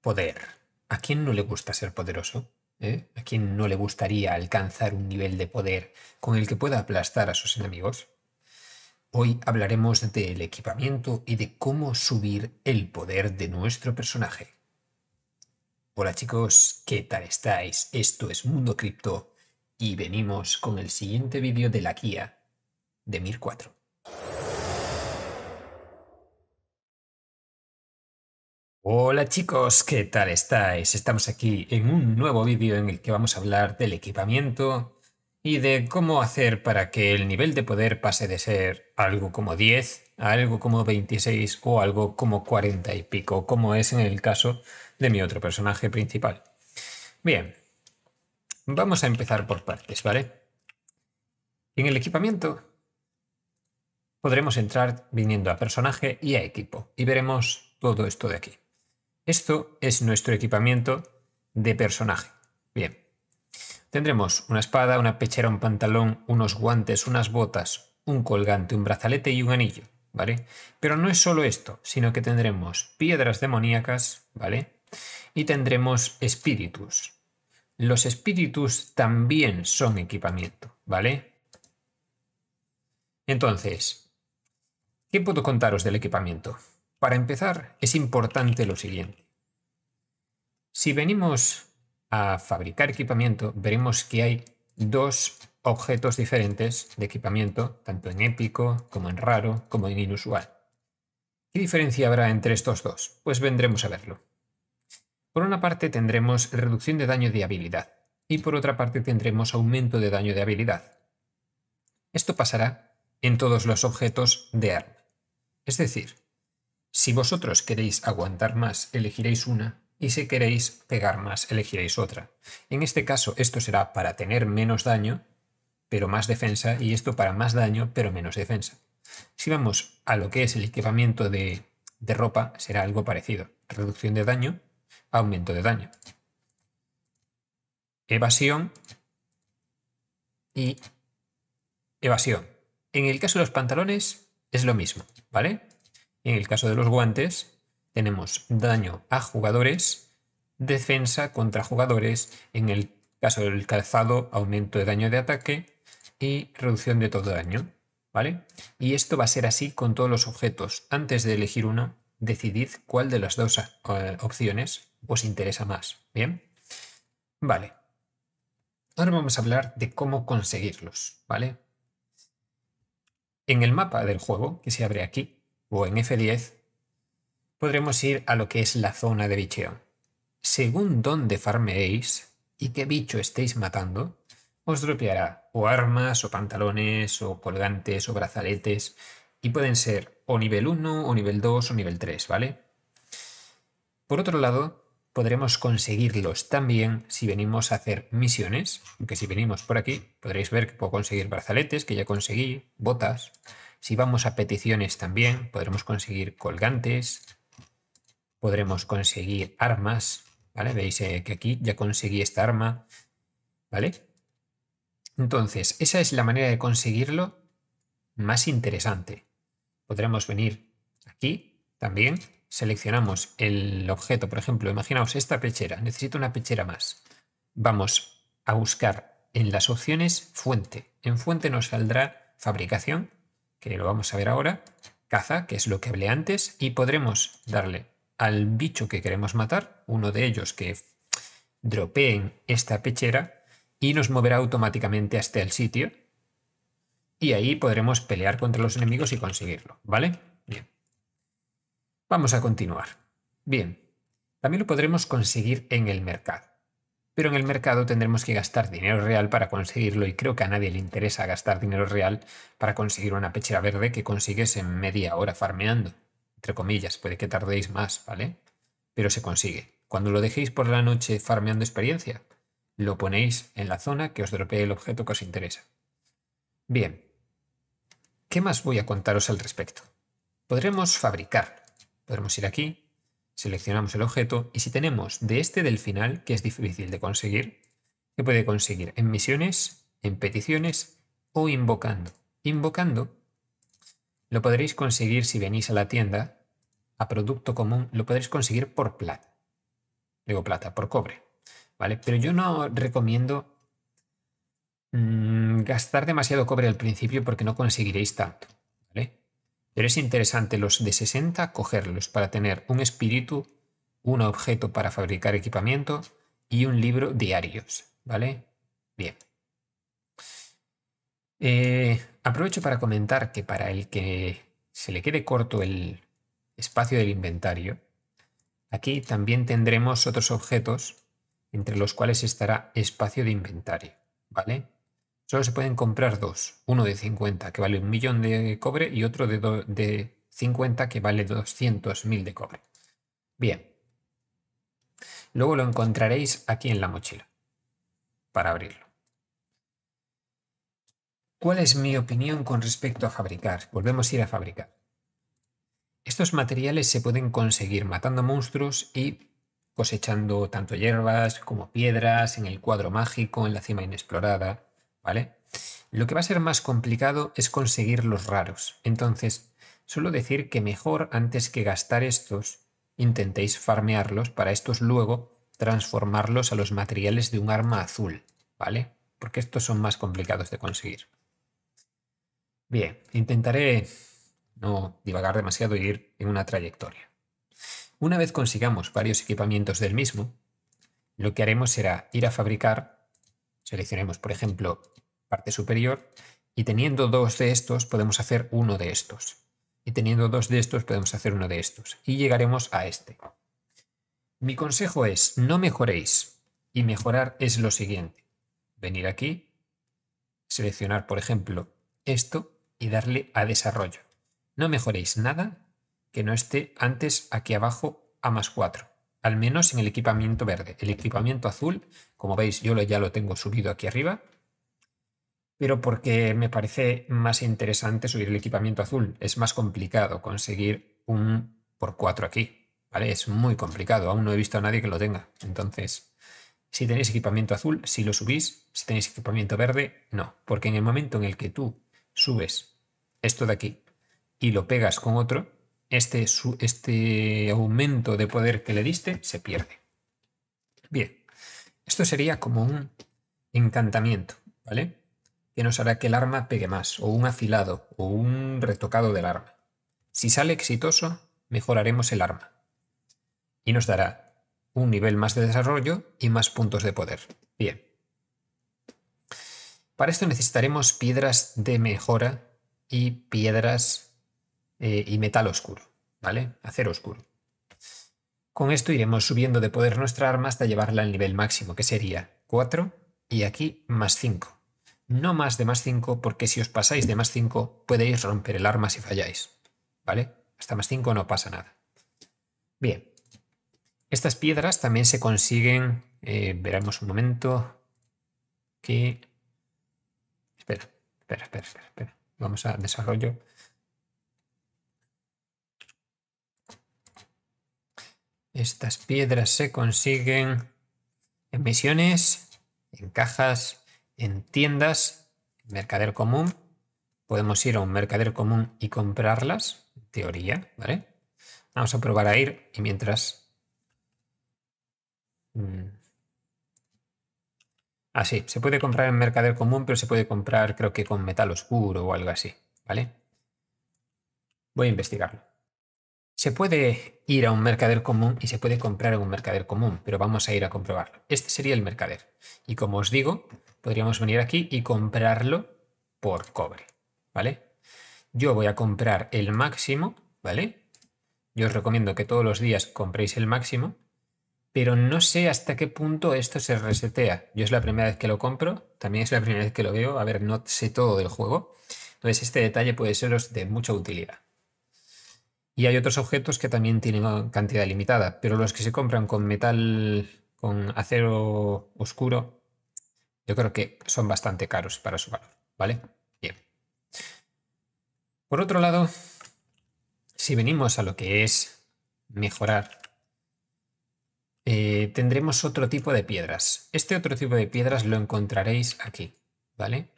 Poder. ¿A quién no le gusta ser poderoso? ¿Eh? ¿A quién no le gustaría alcanzar un nivel de poder con el que pueda aplastar a sus enemigos? Hoy hablaremos del equipamiento y de cómo subir el poder de nuestro personaje. Hola chicos, ¿qué tal estáis? Esto es Mundo Cripto y venimos con el siguiente vídeo de la guía de Mir 4. Hola chicos, ¿qué tal estáis? Estamos aquí en un nuevo vídeo en el que vamos a hablar del equipamiento y de cómo hacer para que el nivel de poder pase de ser algo como 10 a algo como 26 o algo como 40 y pico, como es en el caso de mi otro personaje principal. Bien, vamos a empezar por partes, ¿vale? En el equipamiento podremos entrar viniendo a personaje y a equipo y veremos todo esto de aquí. Esto es nuestro equipamiento de personaje. Bien. Tendremos una espada, una pechera, un pantalón, unos guantes, unas botas, un colgante, un brazalete y un anillo, ¿vale? Pero no es solo esto, sino que tendremos piedras demoníacas, ¿vale? Y tendremos espíritus. Los espíritus también son equipamiento, ¿vale? Entonces, ¿qué puedo contaros del equipamiento? Para empezar, es importante lo siguiente. Si venimos a fabricar equipamiento, veremos que hay dos objetos diferentes de equipamiento, tanto en épico como en raro como en inusual. ¿Qué diferencia habrá entre estos dos? Pues vendremos a verlo. Por una parte tendremos reducción de daño de habilidad y por otra parte tendremos aumento de daño de habilidad. Esto pasará en todos los objetos de arma. Es decir, si vosotros queréis aguantar más, elegiréis una y si queréis pegar más elegiréis otra. En este caso esto será para tener menos daño pero más defensa y esto para más daño pero menos defensa. Si vamos a lo que es el equipamiento de, de ropa será algo parecido. Reducción de daño, aumento de daño. Evasión y evasión. En el caso de los pantalones es lo mismo, ¿vale? En el caso de los guantes tenemos daño a jugadores, defensa contra jugadores, en el caso del calzado, aumento de daño de ataque y reducción de todo daño. ¿Vale? Y esto va a ser así con todos los objetos. Antes de elegir uno, decidid cuál de las dos eh, opciones os interesa más. ¿Bien? Vale. Ahora vamos a hablar de cómo conseguirlos, ¿vale? En el mapa del juego, que se abre aquí, o en F10, podremos ir a lo que es la zona de bicheo. Según dónde farmeéis y qué bicho estéis matando, os dropeará o armas, o pantalones, o colgantes, o brazaletes, y pueden ser o nivel 1, o nivel 2, o nivel 3, ¿vale? Por otro lado, podremos conseguirlos también si venimos a hacer misiones, que si venimos por aquí podréis ver que puedo conseguir brazaletes, que ya conseguí, botas. Si vamos a peticiones también podremos conseguir colgantes, podremos conseguir armas, ¿vale? Veis eh, que aquí ya conseguí esta arma, ¿vale? Entonces, esa es la manera de conseguirlo más interesante. Podremos venir aquí también, seleccionamos el objeto, por ejemplo, imaginaos esta pechera, necesito una pechera más. Vamos a buscar en las opciones fuente. En fuente nos saldrá fabricación, que lo vamos a ver ahora, caza, que es lo que hablé antes, y podremos darle al bicho que queremos matar, uno de ellos que dropeen esta pechera y nos moverá automáticamente hasta el sitio. Y ahí podremos pelear contra los enemigos y conseguirlo, ¿vale? Bien. Vamos a continuar. Bien. También lo podremos conseguir en el mercado. Pero en el mercado tendremos que gastar dinero real para conseguirlo y creo que a nadie le interesa gastar dinero real para conseguir una pechera verde que consigues en media hora farmeando entre comillas, puede que tardéis más, ¿vale? Pero se consigue. Cuando lo dejéis por la noche farmeando experiencia, lo ponéis en la zona que os dropee el objeto que os interesa. Bien, ¿qué más voy a contaros al respecto? Podremos fabricar. Podremos ir aquí, seleccionamos el objeto y si tenemos de este del final, que es difícil de conseguir, se puede conseguir en misiones, en peticiones o invocando. Invocando lo podréis conseguir si venís a la tienda, a producto común, lo podréis conseguir por plata. Digo plata, por cobre. ¿Vale? Pero yo no recomiendo mm, gastar demasiado cobre al principio porque no conseguiréis tanto. ¿Vale? Pero es interesante los de 60 cogerlos para tener un espíritu, un objeto para fabricar equipamiento y un libro diarios. ¿Vale? Bien. Eh, aprovecho para comentar que para el que se le quede corto el espacio del inventario, aquí también tendremos otros objetos entre los cuales estará espacio de inventario, ¿vale? Solo se pueden comprar dos, uno de 50 que vale un millón de cobre y otro de, de 50 que vale 200.000 de cobre. Bien. Luego lo encontraréis aquí en la mochila para abrirlo. ¿Cuál es mi opinión con respecto a fabricar? Volvemos a ir a fabricar. Estos materiales se pueden conseguir matando monstruos y cosechando tanto hierbas como piedras en el cuadro mágico, en la cima inexplorada, ¿vale? Lo que va a ser más complicado es conseguir los raros. Entonces, suelo decir que mejor antes que gastar estos, intentéis farmearlos para estos luego transformarlos a los materiales de un arma azul, ¿vale? Porque estos son más complicados de conseguir. Bien, intentaré no divagar demasiado y ir en una trayectoria. Una vez consigamos varios equipamientos del mismo, lo que haremos será ir a fabricar, seleccionemos por ejemplo parte superior, y teniendo dos de estos podemos hacer uno de estos. Y teniendo dos de estos podemos hacer uno de estos. Y llegaremos a este. Mi consejo es, no mejoréis. Y mejorar es lo siguiente. Venir aquí, seleccionar por ejemplo esto y darle a desarrollo. No mejoréis nada que no esté antes aquí abajo a más 4, al menos en el equipamiento verde. El equipamiento azul, como veis, yo ya lo tengo subido aquí arriba, pero porque me parece más interesante subir el equipamiento azul. Es más complicado conseguir un por 4 aquí, ¿vale? Es muy complicado, aún no he visto a nadie que lo tenga. Entonces, si tenéis equipamiento azul, si lo subís, si tenéis equipamiento verde, no, porque en el momento en el que tú subes esto de aquí y lo pegas con otro, este, este aumento de poder que le diste se pierde. Bien, esto sería como un encantamiento, ¿vale? Que nos hará que el arma pegue más, o un afilado, o un retocado del arma. Si sale exitoso, mejoraremos el arma. Y nos dará un nivel más de desarrollo y más puntos de poder. Bien. Para esto necesitaremos piedras de mejora y piedras eh, y metal oscuro, ¿vale? Acero oscuro. Con esto iremos subiendo de poder nuestra arma hasta llevarla al nivel máximo, que sería 4 y aquí más 5. No más de más 5 porque si os pasáis de más 5 podéis romper el arma si falláis, ¿vale? Hasta más 5 no pasa nada. Bien, estas piedras también se consiguen, eh, veremos un momento, que espera, espera, espera, espera, Vamos a desarrollo. Estas piedras se consiguen en misiones, en cajas, en tiendas, en mercader común. Podemos ir a un mercader común y comprarlas, en teoría, ¿vale? Vamos a probar a ir y mientras... Mm, Así, se puede comprar en mercader común, pero se puede comprar creo que con metal oscuro o algo así, ¿vale? Voy a investigarlo. Se puede ir a un mercader común y se puede comprar en un mercader común, pero vamos a ir a comprobarlo. Este sería el mercader. Y como os digo, podríamos venir aquí y comprarlo por cobre, ¿vale? Yo voy a comprar el máximo, ¿vale? Yo os recomiendo que todos los días compréis el máximo pero no sé hasta qué punto esto se resetea. Yo es la primera vez que lo compro, también es la primera vez que lo veo, a ver, no sé todo del juego, entonces este detalle puede seros de mucha utilidad. Y hay otros objetos que también tienen cantidad limitada, pero los que se compran con metal, con acero oscuro, yo creo que son bastante caros para su valor, ¿vale? Bien. Por otro lado, si venimos a lo que es mejorar eh, tendremos otro tipo de piedras. Este otro tipo de piedras lo encontraréis aquí, ¿vale?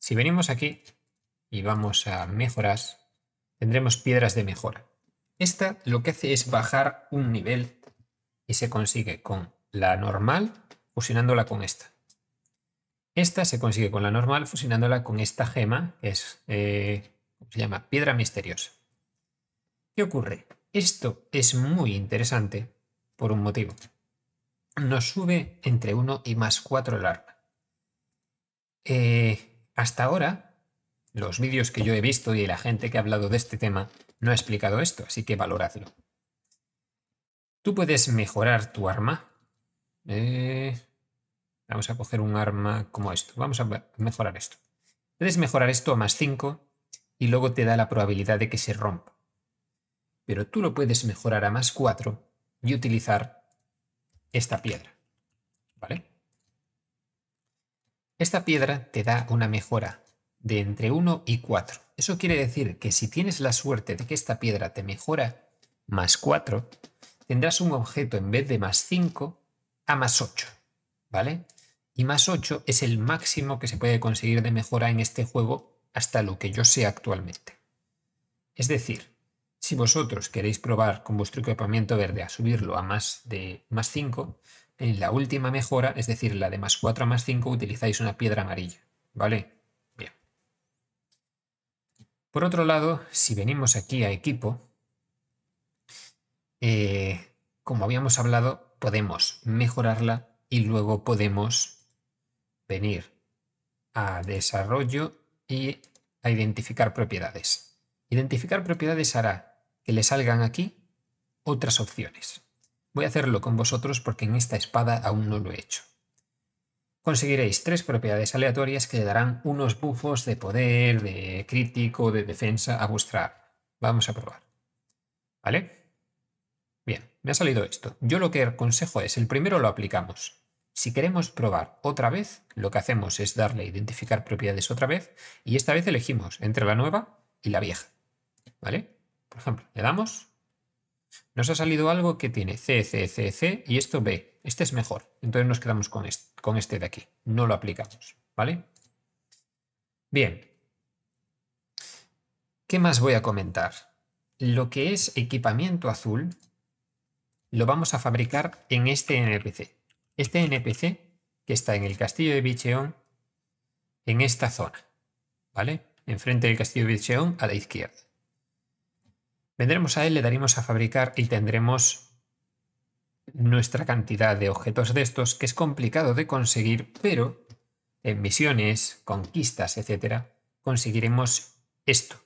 Si venimos aquí y vamos a mejoras, tendremos piedras de mejora. Esta lo que hace es bajar un nivel y se consigue con la normal fusionándola con esta. Esta se consigue con la normal fusionándola con esta gema, que es, eh, se llama? Piedra misteriosa. ¿Qué ocurre? Esto es muy interesante por un motivo. Nos sube entre 1 y más 4 el arma. Eh, hasta ahora, los vídeos que yo he visto y la gente que ha hablado de este tema no ha explicado esto, así que valoradlo. Tú puedes mejorar tu arma. Eh, vamos a coger un arma como esto. Vamos a mejorar esto. Puedes mejorar esto a más 5 y luego te da la probabilidad de que se rompa. Pero tú lo puedes mejorar a más 4 y utilizar esta piedra, ¿vale? Esta piedra te da una mejora de entre 1 y 4. Eso quiere decir que si tienes la suerte de que esta piedra te mejora más 4, tendrás un objeto en vez de más 5 a más 8, ¿vale? Y más 8 es el máximo que se puede conseguir de mejora en este juego hasta lo que yo sé actualmente. Es decir, si vosotros queréis probar con vuestro equipamiento verde a subirlo a más de más 5, en la última mejora, es decir, la de más 4 a más 5, utilizáis una piedra amarilla, ¿vale? Bien. Por otro lado, si venimos aquí a equipo, eh, como habíamos hablado, podemos mejorarla y luego podemos venir a desarrollo y a identificar propiedades. Identificar propiedades hará le salgan aquí otras opciones. Voy a hacerlo con vosotros porque en esta espada aún no lo he hecho. Conseguiréis tres propiedades aleatorias que le darán unos bufos de poder, de crítico, de defensa a vuestra Vamos a probar. ¿Vale? Bien, me ha salido esto. Yo lo que aconsejo es, el primero lo aplicamos. Si queremos probar otra vez, lo que hacemos es darle a identificar propiedades otra vez y esta vez elegimos entre la nueva y la vieja. ¿Vale? Por ejemplo, le damos. Nos ha salido algo que tiene C, C, C, C y esto B. Este es mejor. Entonces nos quedamos con este, con este de aquí. No lo aplicamos. ¿Vale? Bien. ¿Qué más voy a comentar? Lo que es equipamiento azul lo vamos a fabricar en este NPC. Este NPC que está en el castillo de Bicheón, en esta zona, ¿vale? Enfrente del castillo de Bicheón a la izquierda. Vendremos a él, le daremos a fabricar y tendremos nuestra cantidad de objetos de estos que es complicado de conseguir, pero en misiones, conquistas, etcétera, conseguiremos esto,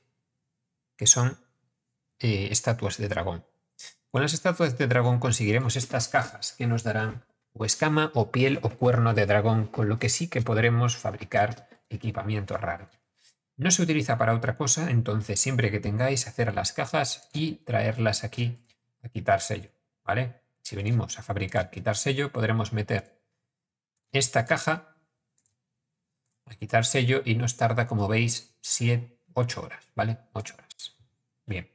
que son eh, estatuas de dragón. Con las estatuas de dragón conseguiremos estas cajas que nos darán o escama o piel o cuerno de dragón, con lo que sí que podremos fabricar equipamiento raro no se utiliza para otra cosa, entonces siempre que tengáis, hacer las cajas y traerlas aquí a quitar sello, ¿vale? Si venimos a fabricar quitar sello, podremos meter esta caja a quitar sello y nos tarda, como veis, 7, 8 horas, ¿vale? 8 horas. Bien.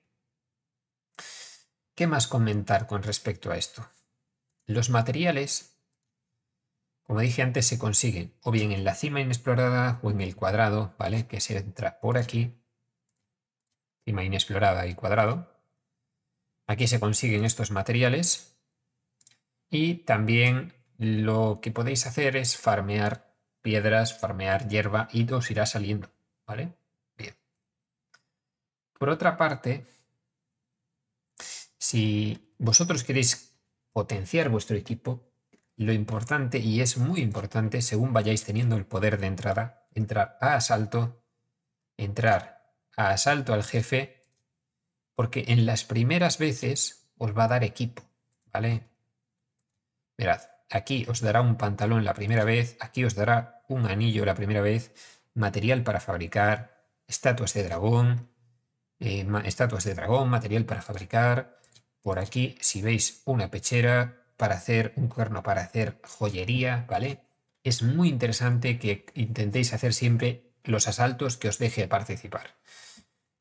¿Qué más comentar con respecto a esto? Los materiales como dije antes, se consiguen o bien en la cima inexplorada o en el cuadrado, ¿vale? Que se entra por aquí, cima inexplorada y cuadrado. Aquí se consiguen estos materiales y también lo que podéis hacer es farmear piedras, farmear hierba y os irá saliendo, ¿vale? Bien. Por otra parte, si vosotros queréis potenciar vuestro equipo, lo importante, y es muy importante, según vayáis teniendo el poder de entrada, entrar a asalto, entrar a asalto al jefe, porque en las primeras veces os va a dar equipo, ¿vale? Mirad, aquí os dará un pantalón la primera vez, aquí os dará un anillo la primera vez, material para fabricar, estatuas de dragón, eh, estatuas de dragón, material para fabricar. Por aquí, si veis una pechera, para hacer un cuerno, para hacer joyería, ¿vale? Es muy interesante que intentéis hacer siempre los asaltos que os deje participar.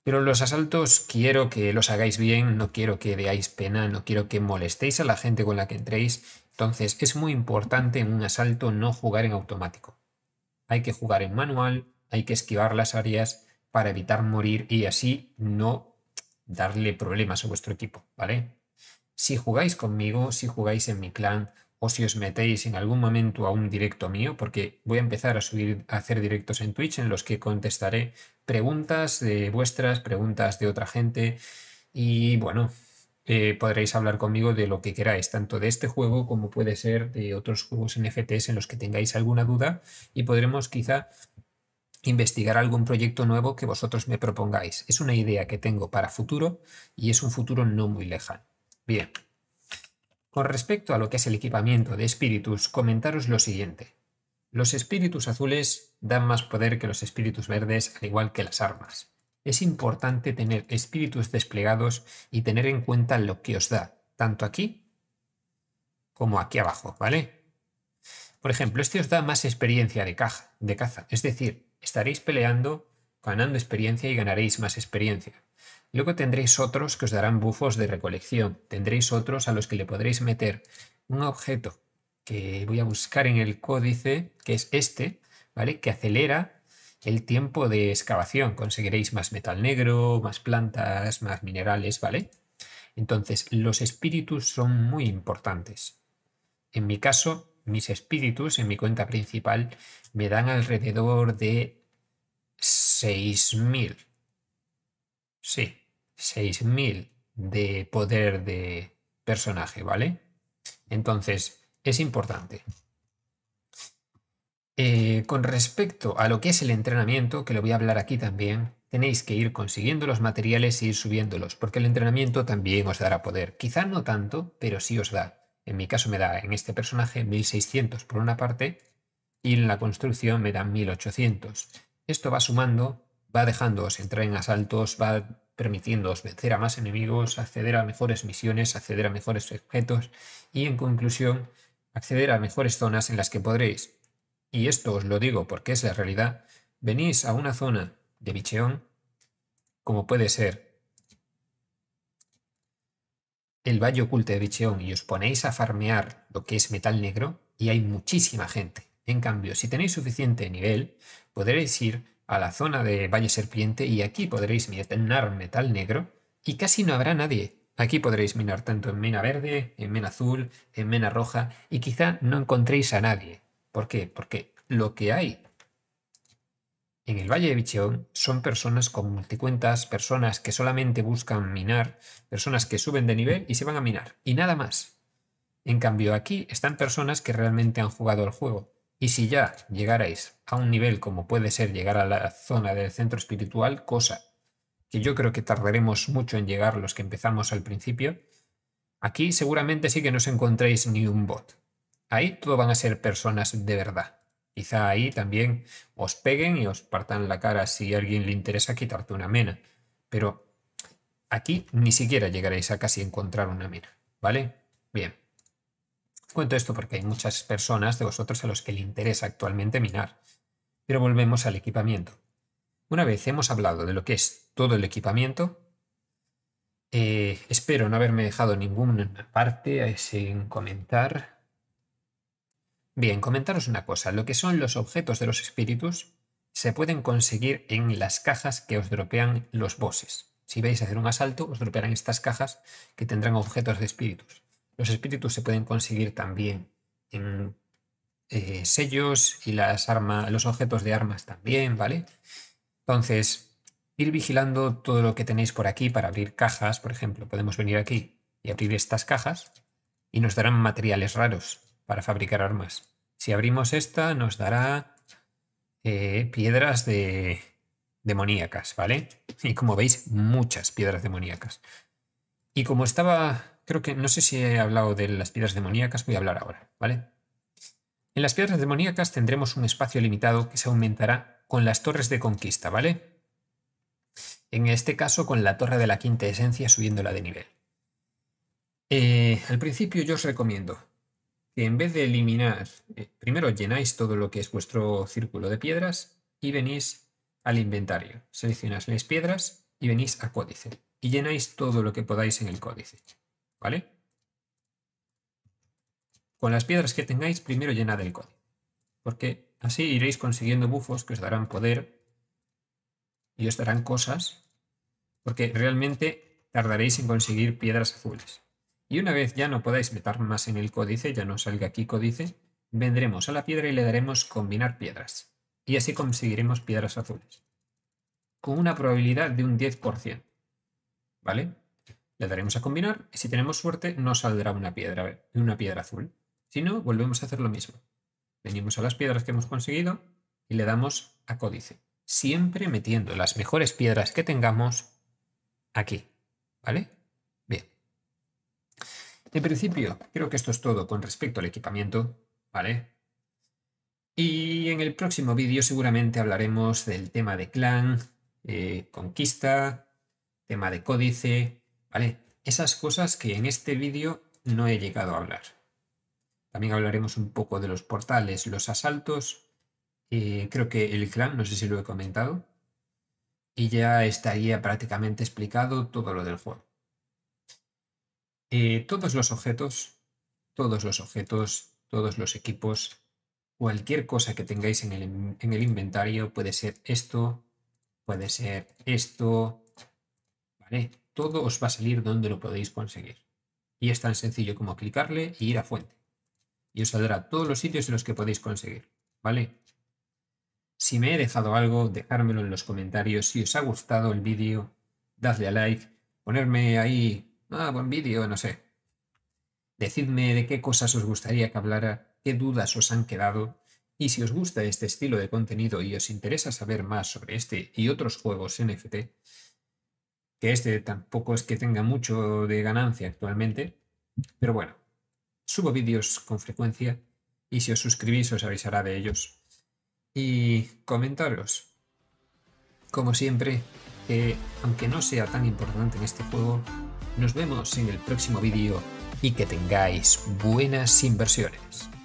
Pero los asaltos quiero que los hagáis bien, no quiero que veáis pena, no quiero que molestéis a la gente con la que entréis. Entonces es muy importante en un asalto no jugar en automático. Hay que jugar en manual, hay que esquivar las áreas para evitar morir y así no darle problemas a vuestro equipo, ¿vale? si jugáis conmigo, si jugáis en mi clan o si os metéis en algún momento a un directo mío, porque voy a empezar a subir, a hacer directos en Twitch en los que contestaré preguntas de vuestras, preguntas de otra gente y bueno, eh, podréis hablar conmigo de lo que queráis, tanto de este juego como puede ser de otros juegos NFTs en los que tengáis alguna duda y podremos quizá investigar algún proyecto nuevo que vosotros me propongáis. Es una idea que tengo para futuro y es un futuro no muy lejano. Bien. Con respecto a lo que es el equipamiento de espíritus, comentaros lo siguiente. Los espíritus azules dan más poder que los espíritus verdes, al igual que las armas. Es importante tener espíritus desplegados y tener en cuenta lo que os da, tanto aquí como aquí abajo, ¿vale? Por ejemplo, este os da más experiencia de de caza, es decir, estaréis peleando ganando experiencia y ganaréis más experiencia. Luego tendréis otros que os darán bufos de recolección, tendréis otros a los que le podréis meter un objeto que voy a buscar en el códice, que es este, ¿vale? Que acelera el tiempo de excavación. Conseguiréis más metal negro, más plantas, más minerales, ¿vale? Entonces, los espíritus son muy importantes. En mi caso, mis espíritus en mi cuenta principal me dan alrededor de 6.000. Sí, 6.000 de poder de personaje, ¿vale? Entonces, es importante. Eh, con respecto a lo que es el entrenamiento, que lo voy a hablar aquí también, tenéis que ir consiguiendo los materiales y e ir subiéndolos, porque el entrenamiento también os dará poder. Quizá no tanto, pero sí os da. En mi caso me da en este personaje 1600 por una parte y en la construcción me da 1800. Esto va sumando, va dejándoos entrar en asaltos, va permitiéndoos vencer a más enemigos, acceder a mejores misiones, acceder a mejores objetos y, en conclusión, acceder a mejores zonas en las que podréis, y esto os lo digo porque es la realidad, venís a una zona de bicheón como puede ser el Valle Oculto de Bicheón y os ponéis a farmear lo que es metal negro y hay muchísima gente. En cambio, si tenéis suficiente nivel, podréis ir a la zona de Valle Serpiente y aquí podréis minar metal negro y casi no habrá nadie. Aquí podréis minar tanto en mena verde, en mena azul, en mena roja y quizá no encontréis a nadie. ¿Por qué? Porque lo que hay en el Valle de Bichón son personas con multicuentas, personas que solamente buscan minar, personas que suben de nivel y se van a minar, y nada más. En cambio, aquí están personas que realmente han jugado el juego, y si ya llegarais a un nivel como puede ser llegar a la zona del centro espiritual, cosa que yo creo que tardaremos mucho en llegar los que empezamos al principio, aquí seguramente sí que no os encontréis ni un bot. Ahí todo van a ser personas de verdad. Quizá ahí también os peguen y os partan la cara si a alguien le interesa quitarte una mena. Pero aquí ni siquiera llegaréis a casi encontrar una mena. ¿Vale? Bien cuento esto porque hay muchas personas de vosotros a los que le interesa actualmente minar. Pero volvemos al equipamiento. Una vez hemos hablado de lo que es todo el equipamiento, eh, espero no haberme dejado ninguna parte eh, sin comentar. Bien, comentaros una cosa. Lo que son los objetos de los espíritus se pueden conseguir en las cajas que os dropean los bosses. Si vais a hacer un asalto, os dropearán estas cajas que tendrán objetos de espíritus. Los espíritus se pueden conseguir también en eh, sellos y las armas, los objetos de armas también, ¿vale? Entonces, ir vigilando todo lo que tenéis por aquí para abrir cajas, por ejemplo, podemos venir aquí y abrir estas cajas y nos darán materiales raros para fabricar armas. Si abrimos esta, nos dará eh, piedras de demoníacas, ¿vale? Y como veis, muchas piedras demoníacas. Y como estaba Creo que no sé si he hablado de las piedras demoníacas, voy a hablar ahora, ¿vale? En las piedras demoníacas tendremos un espacio limitado que se aumentará con las torres de conquista, ¿vale? En este caso con la torre de la quinta esencia subiéndola de nivel. Eh, al principio yo os recomiendo que en vez de eliminar, eh, primero llenáis todo lo que es vuestro círculo de piedras y venís al inventario. Seleccionáis las piedras y venís a códice y llenáis todo lo que podáis en el códice. ¿Vale? Con las piedras que tengáis, primero llenad el código. Porque así iréis consiguiendo bufos que os darán poder y os darán cosas. Porque realmente tardaréis en conseguir piedras azules. Y una vez ya no podáis meter más en el códice, ya no salga aquí códice, vendremos a la piedra y le daremos combinar piedras. Y así conseguiremos piedras azules. Con una probabilidad de un 10%. ¿Vale? Le daremos a combinar y si tenemos suerte no saldrá una piedra, una piedra azul. Si no, volvemos a hacer lo mismo. Venimos a las piedras que hemos conseguido y le damos a códice. Siempre metiendo las mejores piedras que tengamos aquí. ¿Vale? Bien. En principio, creo que esto es todo con respecto al equipamiento. ¿Vale? Y en el próximo vídeo seguramente hablaremos del tema de clan, eh, conquista, tema de códice, ¿vale? Esas cosas que en este vídeo no he llegado a hablar. También hablaremos un poco de los portales, los asaltos, creo que el clan, no sé si lo he comentado, y ya estaría prácticamente explicado todo lo del juego. Eh, todos los objetos, todos los objetos, todos los equipos, cualquier cosa que tengáis en el, en el inventario, puede ser esto, puede ser esto, ¿vale? todo os va a salir donde lo podéis conseguir. Y es tan sencillo como clicarle e ir a fuente. Y os saldrá todos los sitios en los que podéis conseguir, ¿vale? Si me he dejado algo, dejármelo en los comentarios. Si os ha gustado el vídeo, dadle a like, ponerme ahí, ah, buen vídeo, no sé. Decidme de qué cosas os gustaría que hablara, qué dudas os han quedado. Y si os gusta este estilo de contenido y os interesa saber más sobre este y otros juegos NFT, que este tampoco es que tenga mucho de ganancia actualmente, pero bueno, subo vídeos con frecuencia y si os suscribís os avisará de ellos. Y comentaros, como siempre, aunque no sea tan importante en este juego, nos vemos en el próximo vídeo y que tengáis buenas inversiones.